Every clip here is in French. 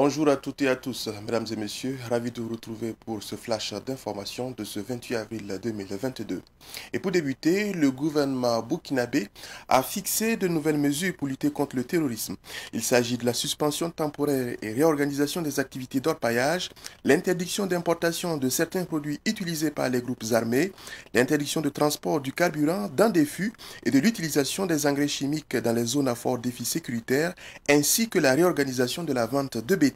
Bonjour à toutes et à tous, mesdames et messieurs, ravi de vous retrouver pour ce flash d'information de ce 28 avril 2022. Et pour débuter, le gouvernement burkinabé a fixé de nouvelles mesures pour lutter contre le terrorisme. Il s'agit de la suspension temporaire et réorganisation des activités d'orpaillage, l'interdiction d'importation de certains produits utilisés par les groupes armés, l'interdiction de transport du carburant dans des fûts et de l'utilisation des engrais chimiques dans les zones à fort défi sécuritaire, ainsi que la réorganisation de la vente de bébés.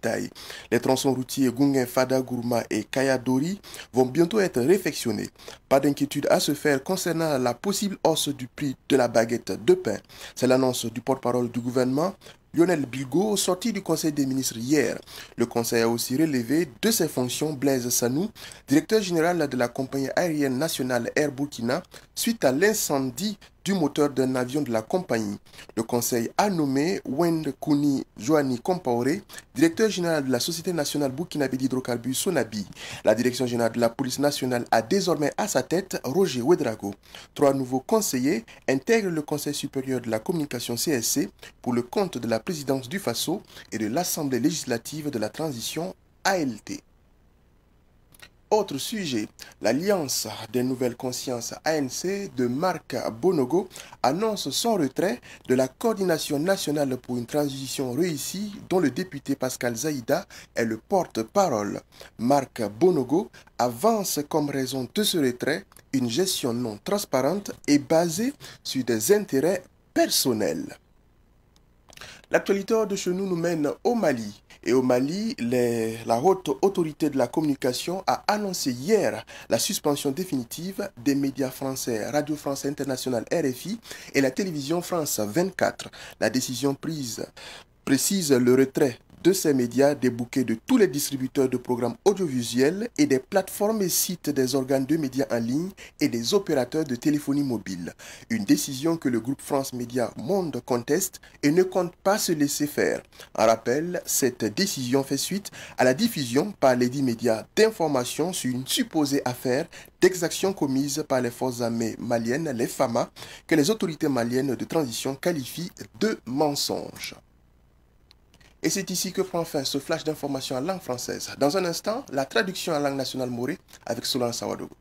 Les tronçons routiers Fada Gourma et Kayadori vont bientôt être réfectionnés. Pas d'inquiétude à se faire concernant la possible hausse du prix de la baguette de pain. C'est l'annonce du porte-parole du gouvernement Lionel Bigot, sorti du Conseil des ministres hier. Le Conseil a aussi relevé de ses fonctions Blaise Sanou, directeur général de la compagnie aérienne nationale Air Burkina, suite à l'incendie du moteur d'un avion de la compagnie. Le conseil a nommé Wend Kouni Joani kompaore, directeur général de la Société nationale burkinabé d'hydrocarbures Sonabi. La direction générale de la police nationale a désormais à sa tête Roger Wedrago. Trois nouveaux conseillers intègrent le conseil supérieur de la communication CSC pour le compte de la présidence du FASO et de l'Assemblée législative de la transition ALT. Autre sujet, l'Alliance des nouvelles consciences ANC de Marc Bonogo annonce son retrait de la coordination nationale pour une transition réussie dont le député Pascal Zaïda est le porte-parole. Marc Bonogo avance comme raison de ce retrait une gestion non transparente et basée sur des intérêts personnels. L'actualité de chez nous nous mène au Mali. Et au Mali, la haute autorité de la communication a annoncé hier la suspension définitive des médias français Radio France Internationale RFI et la télévision France 24. La décision prise précise le retrait de ces médias des bouquets de tous les distributeurs de programmes audiovisuels et des plateformes et sites des organes de médias en ligne et des opérateurs de téléphonie mobile. Une décision que le groupe France Média Monde conteste et ne compte pas se laisser faire. En rappel, cette décision fait suite à la diffusion par les dix médias d'informations sur une supposée affaire d'exactions commises par les forces armées maliennes, les FAMA, que les autorités maliennes de transition qualifient de mensonges. Et c'est ici que prend fin ce flash d'information en langue française. Dans un instant, la traduction en langue nationale Mourée avec Solan Sawadogo.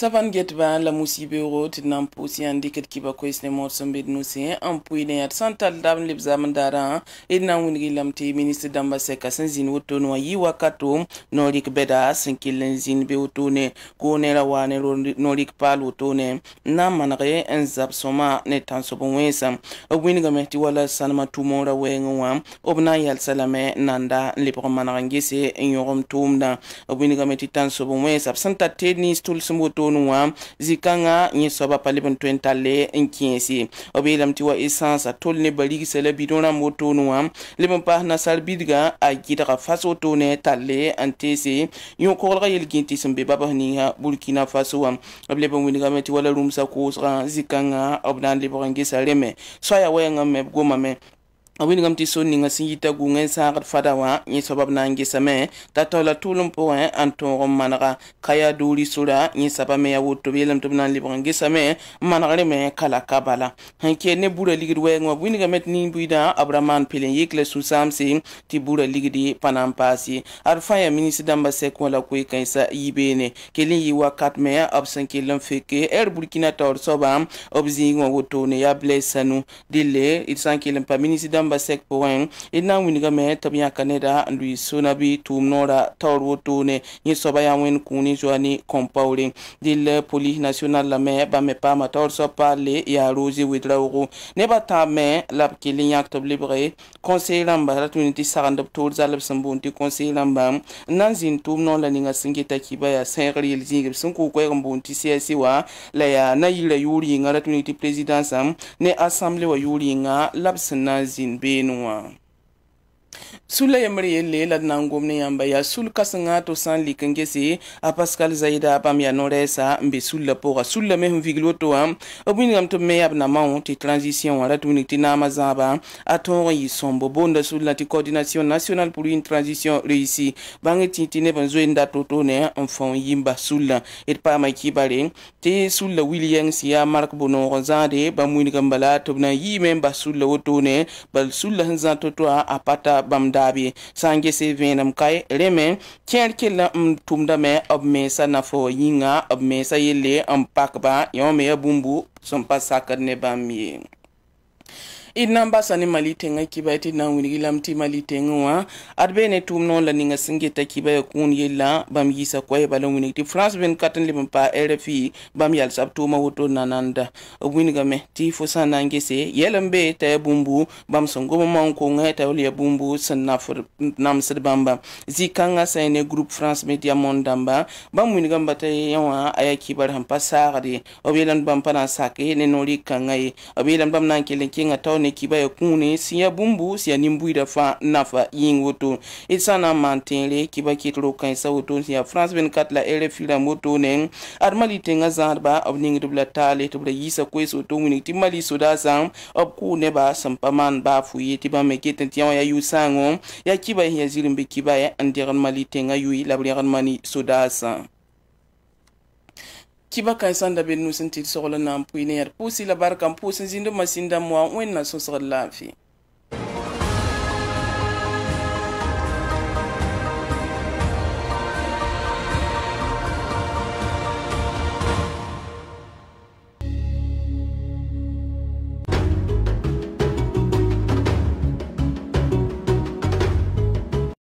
saban get ba la musibe ro ti nan posi an diket ki ba kois ne mor sombe no se an pui ne yat san tal dam lib zam dara id e nan wuni lam ti ministre damba se ka san zin woto no yi wakato no rik beda san kilen zin be woto ne ko ne la wane no pal woto ne na man re en zap soma ne tan so bon wesa e wini ga mehti wala san ma tu mora we ngwa ob na yal salame nanda lib ko man ngese en yorom tumda e wini ga mehti tan so bon wesa san ta tedni stul sum woto wuni wã zĩ-kãngã yẽ soaba pa leb n tõe n tall n kẽese b yeelame tɩ wa essãnsa tol nebã rigsa la bidõ rãmb wotone wã leb n paas nasaal-bidgã a gɩdga fas ne talle n teese yõ-koglgã yel-gẽ tɩ sẽn be babs ninga burkina faso wã b leb n wingame tɩ wala rũmsã koosgã zĩ-kãngã b na n lebg n gesa me soaya wɛɛngã me b gomame a wingame tɩ so ninga sẽn yita gũngẽ sãagd fada wã yẽ soaba na n gesame t'a taola tʋʋl n pʋgẽ n tõog n manega ka yaa doori sora yẽ soaba me yaa woto b yeelame tɩ b na n lebg n me kala ka bala ne bura ligd wɛɛngẽ wã b wingame tɩ nin-buiidã b pelen yik la sũ-sãamse bura ligdi pa na n paas ye minisi dãmbã sɛk wã la koe-kãensã yibeene kell n yɩ wakat me b sẽn kell feke ɛr er burkina taoor soaba b zĩig wotone yaa blɛs sanu delle d sã pa minisi dãmb basek poin ina winga me tabia kaneda lui sunabi tumnora tawrotone ni soba ya wen kuni joani compounding dil Poli National la me ba me pa ma tawr so parle ya rozi widrawo ne ba ta me la yak libre conseil lamba ratuniti sarandab tour zalab sambunti conseil lamba Nanzin Tumnon la ninga singita kiba ya sengri real zingib sun ku ko mbunti CSI wa la ya na yuri ngara tuniti ne assemblée wa yuri nga zumbi numa Sou la yamreye le, la nan gomne yambe ya Sou la kase nga to san li kenge se A Pascal Zayda apam ya nore sa Mbe sou la pora, sou la men yon viglo to an A mwen yon te mey ap nan man Ti transisyon wara, tou mwen yon ti namazan ba A ton rey son bo bon da sou la Ti koordinasyon nasyonal pou rin transisyon reyisi Ban yon ti tine van zoen da to to ne An fon yin ba sou la Et pa may ki bare Te sou la William si ya Mark Bonon Zande, ba mwen yon kembala Tou mwen yin men ba sou la o to ne Bal sou la jen zan to to a apata Bamdabi sangye se ven amkay Remen kyan ke la amtoum da e, me Abme sa na fo yinga Abme sa ye le ampak ba Yon me abumbu e sompa sakar ne bamye d nan basa ne mali tẽngã kiba tɩ d na n wilg lame tɩ mali tẽngẽ wã ad bee ne tʋʋm noog la ninga sẽn kiba ya kũun yella bãmb yiisa koɛ bala wilg tɩ france 24 n leb n paa rfi bãmb yalsb tʋʋmã woto nananda b wingame tɩ fo sã n na n t'a ya bũmbu bãmb sẽn gom maon kongẽ t'a ya bũmbu sẽn namsd bãmba zi-kãngã sã ne groupe france media mond dãmba bãmb wingame t'a yã wã a yaa kibar sẽn pa saagd ye pa na sake ne no-rɩk ye b yeelame bãmb na n kell ne kibaye kũune sẽn bũmbu sẽn yaa nin-buiidã fãa nafa yĩng woto d sã n na n maan tẽere kɩba ketro kãensã woto sẽn yaa france 24 la rfi rãmb wotone ad mali tẽngã zãadba b ningd b la taale tɩ b ra yiisa koees woto wing tɩ mali sodaasã b kʋʋ nebã sẽn pa maan baafo ye tɩ bãmb me ket n tɩ yã wã yaa yʋʋ-sãngo yaa kiba sẽn yaa zir n be kiba n degd mali tẽngã yʋɩ la b rẽgd mani sodaasã kiba kan sanda be nu sẽn tɩd sogl n na n pʋɩ ne yãd pʋʋsɩ la barkã n pʋʋs n zĩnd masĩn dãmb wã wẽnnaam sõsgd la n fɩ